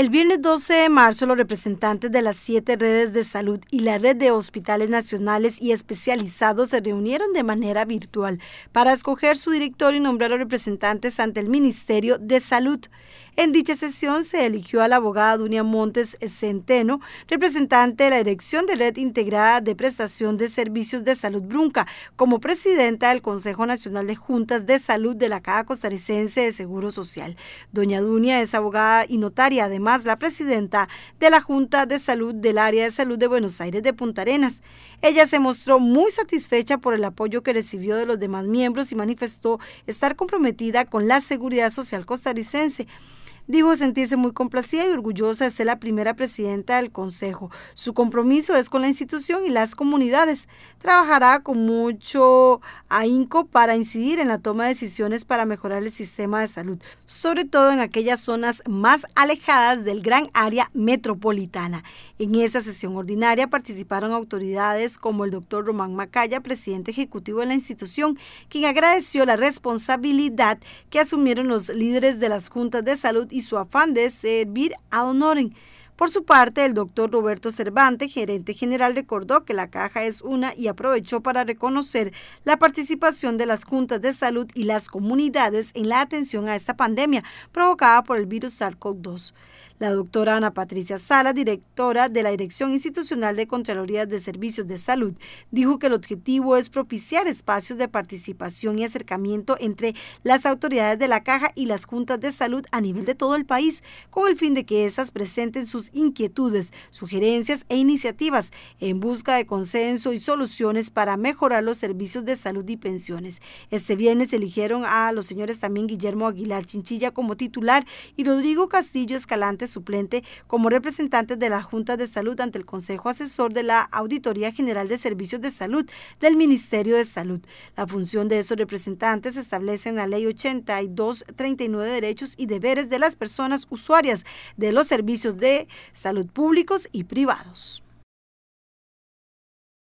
El viernes 12 de marzo, los representantes de las siete redes de salud y la red de hospitales nacionales y especializados se reunieron de manera virtual para escoger su director y nombrar a los representantes ante el Ministerio de Salud. En dicha sesión se eligió a la abogada Dunia Montes Centeno, representante de la Dirección de Red Integrada de Prestación de Servicios de Salud Brunca, como presidenta del Consejo Nacional de Juntas de Salud de la Caja Costarricense de Seguro Social. Doña Dunia es abogada y notaria, además la presidenta de la Junta de Salud del Área de Salud de Buenos Aires de Punta Arenas. Ella se mostró muy satisfecha por el apoyo que recibió de los demás miembros y manifestó estar comprometida con la seguridad social costarricense. Dijo sentirse muy complacida y orgullosa de ser la primera presidenta del Consejo. Su compromiso es con la institución y las comunidades. Trabajará con mucho ahínco para incidir en la toma de decisiones para mejorar el sistema de salud, sobre todo en aquellas zonas más alejadas del gran área metropolitana. En esta sesión ordinaria participaron autoridades como el doctor Román Macaya, presidente ejecutivo de la institución, quien agradeció la responsabilidad que asumieron los líderes de las juntas de salud su afán de servir a Donoren. Por su parte, el doctor Roberto Cervantes, gerente general, recordó que la caja es una y aprovechó para reconocer la participación de las juntas de salud y las comunidades en la atención a esta pandemia provocada por el virus SARS-CoV-2. La doctora Ana Patricia Sala, directora de la Dirección Institucional de Contralorías de Servicios de Salud, dijo que el objetivo es propiciar espacios de participación y acercamiento entre las autoridades de la caja y las juntas de salud a nivel de todo el país, con el fin de que esas presenten sus inquietudes, sugerencias e iniciativas en busca de consenso y soluciones para mejorar los servicios de salud y pensiones. Este viernes eligieron a los señores también Guillermo Aguilar Chinchilla como titular y Rodrigo Castillo Escalante suplente como representantes de la Junta de salud ante el Consejo Asesor de la Auditoría General de Servicios de Salud del Ministerio de Salud. La función de esos representantes se establece en la Ley 8239 de Derechos y Deberes de las Personas Usuarias de los Servicios de Salud Públicos y Privados.